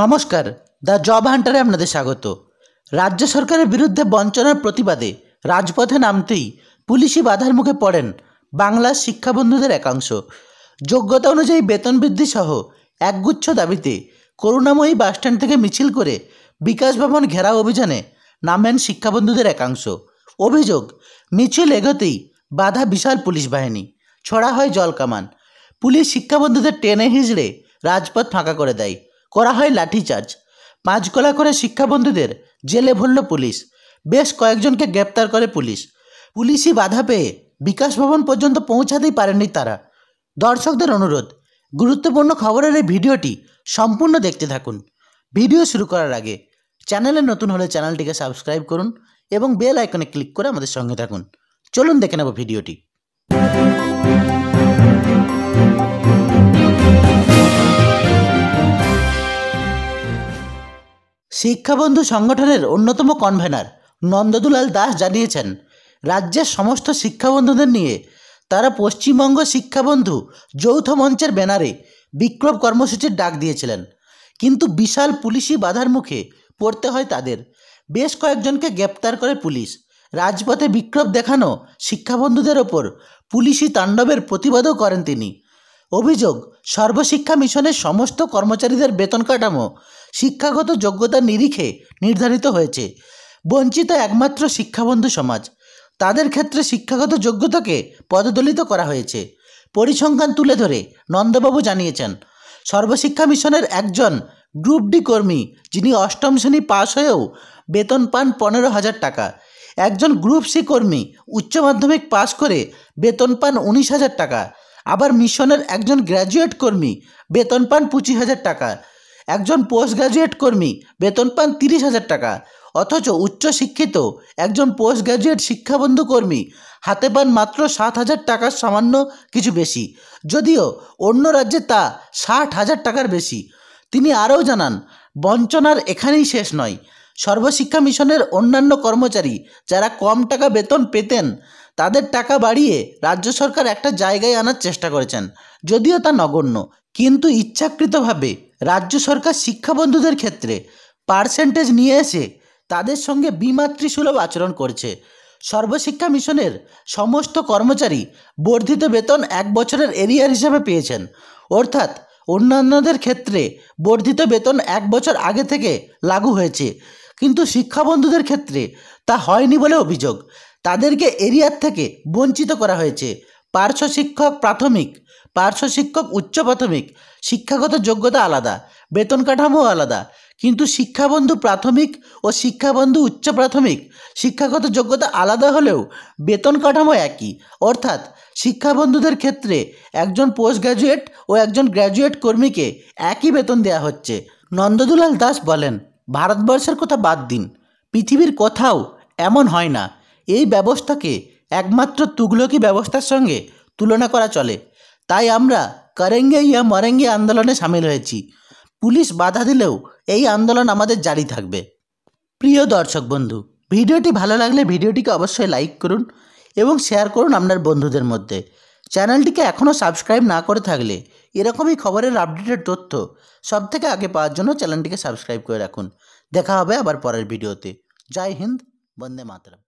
নমস্কার the job হান্টারে আপনাদের স্বাগত রাজ্য সরকারের বিরুদ্ধে বঞ্চনার প্রতিবাদে রাজপথে নামতেই পুলিশি বাধার মুখে পড়েন বাংলার শিক্ষাবন্ধুদের একাংশ যোগ্যতা অনুযায়ী বেতন বৃদ্ধি সহ একগুচ্ছ দাবিতে করুণাময়ী বাসস্ট্যান্ড থেকে মিছিল করে বিকাশ ভবন ঘেরা অভিযানে নামেন শিক্ষাবন্ধুদের একাংশ অভিযোগ মিছিল এগোতেই বাধা বিশাল পুলিশ বাহিনী ছড়া হয় জল কামান পুলিশ শিক্ষাবন্ধুদের টেনে হিজড়ে রাজপথ ফাঁকা করে দেয় করা হয় লাঠিচার্জ পাঁচ গলা করে শিক্ষাবন্ধুদের জেলে ভরল পুলিশ বেশ কয়েকজনকে গ্রেপ্তার করে পুলিশ পুলিশি বাধা পেয়ে বিকাশ ভবন পর্যন্ত পৌঁছাতেই পারেননি তারা দর্শকদের অনুরোধ গুরুত্বপূর্ণ খবরের এই ভিডিওটি সম্পূর্ণ দেখতে থাকুন ভিডিও শুরু করার আগে চ্যানেলে নতুন হলে চ্যানেলটিকে সাবস্ক্রাইব করুন এবং বেল আইকনে ক্লিক করে আমাদের সঙ্গে থাকুন চলুন দেখে নেব ভিডিওটি শিক্ষাবন্ধু সংগঠনের অন্যতম কনভেনার নন্দদুলাল দাস জানিয়েছেন রাজ্যের সমস্ত শিক্ষাবন্ধুদের নিয়ে তারা পশ্চিমবঙ্গ শিক্ষাবন্ধু যৌথ মঞ্চের ব্যানারে বিক্ষোভ কর্মসূচির ডাক দিয়েছিলেন কিন্তু বিশাল পুলিশি বাধার মুখে পড়তে হয় তাদের বেশ কয়েকজনকে গ্রেপ্তার করে পুলিশ রাজপথে বিক্ষোভ দেখানো শিক্ষাবন্ধুদের ওপর পুলিশি তাণ্ডবের প্রতিবাদও করেন তিনি অভিযোগ সর্বশিক্ষা মিশনের সমস্ত কর্মচারীদের বেতন কাঠামো শিক্ষাগত যোগ্যতার নিরিখে নির্ধারিত হয়েছে বঞ্চিত একমাত্র শিক্ষাবন্ধু সমাজ তাদের ক্ষেত্রে শিক্ষাগত যোগ্যতাকে পদদলিত করা হয়েছে পরিসংখ্যান তুলে ধরে নন্দবাবু জানিয়েছেন সর্বশিক্ষা মিশনের একজন গ্রুপ ডি কর্মী যিনি অষ্টম শ্রেণী পাশ হয়েও বেতন পান পনেরো হাজার টাকা একজন গ্রুপ সি কর্মী উচ্চ মাধ্যমিক পাশ করে বেতন পান উনিশ হাজার টাকা আবার মিশনের একজন গ্র্যাজুয়েট কর্মী বেতন পান পঁচিশ হাজার টাকা একজন পোস্ট গ্র্যাজুয়েট কর্মী বেতন পান তিরিশ হাজার টাকা অথচ উচ্চশিক্ষিত একজন পোস্ট গ্র্যাজুয়েট শিক্ষাবন্ধু কর্মী হাতে পান মাত্র সাত হাজার টাকার সামান্য কিছু বেশি যদিও অন্য রাজ্যে তা ষাট হাজার টাকার বেশি তিনি আরও জানান বঞ্চনার এখানেই শেষ নয় সর্বশিক্ষা মিশনের অন্যান্য কর্মচারী যারা কম টাকা বেতন পেতেন তাদের টাকা বাড়িয়ে রাজ্য সরকার একটা জায়গায় আনার চেষ্টা করেছেন যদিও তা নগণ্য কিন্তু ইচ্ছাকৃতভাবে রাজ্য সরকার শিক্ষাবন্ধুদের ক্ষেত্রে পার্সেন্টেজ নিয়ে এসে তাদের সঙ্গে বিমাতৃসুলভ আচরণ করছে সর্বশিক্ষা মিশনের সমস্ত কর্মচারী বর্ধিত বেতন এক বছরের এরিয়ার হিসেবে পেয়েছেন অর্থাৎ অন্যান্যদের ক্ষেত্রে বর্ধিত বেতন এক বছর আগে থেকে লাগু হয়েছে কিন্তু শিক্ষাবন্ধুদের ক্ষেত্রে তা হয়নি বলে অভিযোগ তাদেরকে এরিয়ার থেকে বঞ্চিত করা হয়েছে পার্শ্ব শিক্ষক প্রাথমিক পার্শ্ব শিক্ষক উচ্চ প্রাথমিক শিক্ষাগত যোগ্যতা আলাদা বেতন কাঠামো আলাদা কিন্তু শিক্ষাবন্ধু প্রাথমিক ও শিক্ষাবন্ধু উচ্চ প্রাথমিক শিক্ষাগত যোগ্যতা আলাদা হলেও বেতন কাঠামো একই অর্থাৎ শিক্ষাবন্ধুদের ক্ষেত্রে একজন পোস্ট গ্র্যাজুয়েট ও একজন গ্র্যাজুয়েট কর্মীকে একই বেতন দেয়া হচ্ছে নন্দদুলাল দাস বলেন ভারতবর্ষের কথা বাদ দিন পৃথিবীর কোথাও এমন হয় না এই ব্যবস্থাকে একমাত্র তুগলকি ব্যবস্থার সঙ্গে তুলনা করা চলে তাই আমরা করেঙ্গে ইয়া মরেঙ্গে আন্দোলনে সামিল হয়েছি পুলিশ বাধা দিলেও এই আন্দোলন আমাদের জারি থাকবে প্রিয় দর্শক বন্ধু ভিডিওটি ভালো লাগলে ভিডিওটিকে অবশ্যই লাইক করুন এবং শেয়ার করুন আপনার বন্ধুদের মধ্যে চ্যানেলটিকে এখনও সাবস্ক্রাইব না করে থাকলে এরকমই খবরের আপডেটের তথ্য সব থেকে আগে পাওয়ার জন্য চ্যানেলটিকে সাবস্ক্রাইব করে রাখুন দেখা হবে আবার পরের ভিডিওতে জয় হিন্দ বন্দে মাতরম